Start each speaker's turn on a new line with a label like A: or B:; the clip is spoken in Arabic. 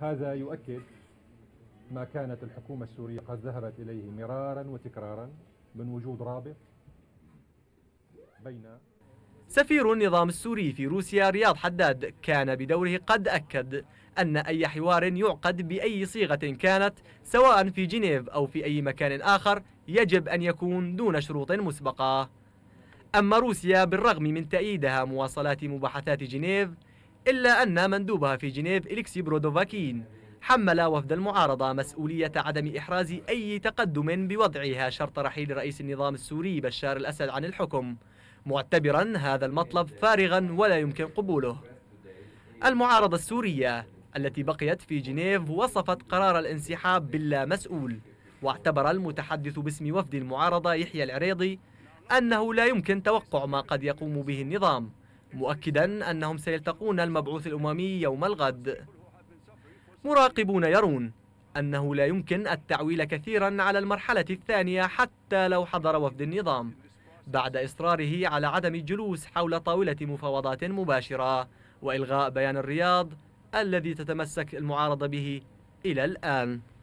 A: هذا يؤكد ما كانت الحكومة السورية قد ذهبت إليه مرارا وتكرارا من وجود رابط بين سفير النظام السوري في روسيا رياض حداد كان بدوره قد أكد أن أي حوار يعقد بأي صيغة كانت سواء في جنيف أو في أي مكان آخر يجب أن يكون دون شروط مسبقة أما روسيا بالرغم من تأييدها مواصلات مباحثات جنيف إلا أن مندوبها في جنيف إليكسي برودوفاكين حمل وفد المعارضة مسؤولية عدم إحراز أي تقدم بوضعها شرط رحيل رئيس النظام السوري بشار الأسد عن الحكم معتبرا هذا المطلب فارغا ولا يمكن قبوله المعارضة السورية التي بقيت في جنيف وصفت قرار الانسحاب باللا مسؤول واعتبر المتحدث باسم وفد المعارضة يحيى العريضي أنه لا يمكن توقع ما قد يقوم به النظام مؤكدا أنهم سيلتقون المبعوث الأممي يوم الغد مراقبون يرون أنه لا يمكن التعويل كثيرا على المرحلة الثانية حتى لو حضر وفد النظام بعد إصراره على عدم الجلوس حول طاولة مفاوضات مباشرة وإلغاء بيان الرياض الذي تتمسك المعارضة به إلى الآن